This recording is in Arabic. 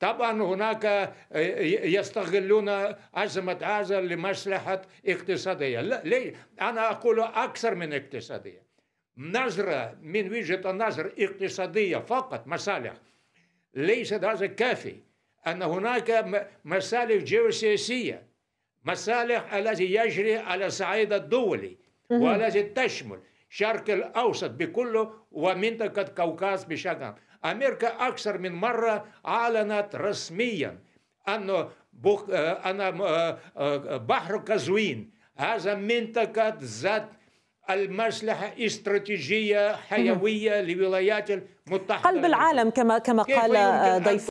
طبعا هناك آه، يستغلون أزمة غزة لمصلحة اقتصادية لا لي أنا أقول أكثر من اقتصادية نظرة من وجهة النظر اقتصادية فقط مصالح ليس هذا كافي أن هناك مصالح جيوسياسية مصالح التي يجري على الصعيد الدولي والتي تشمل الشرق الأوسط بكله ومنطقة كوكاز بشكل عام أمريكا أكثر من مرة أعلنت رسميا أن آه، آه، آه، بحر قزوين هذا منطقة ذات المصلحة استراتيجية حيوية للولايات المتحدة قلب العالم كما كما قال ضيف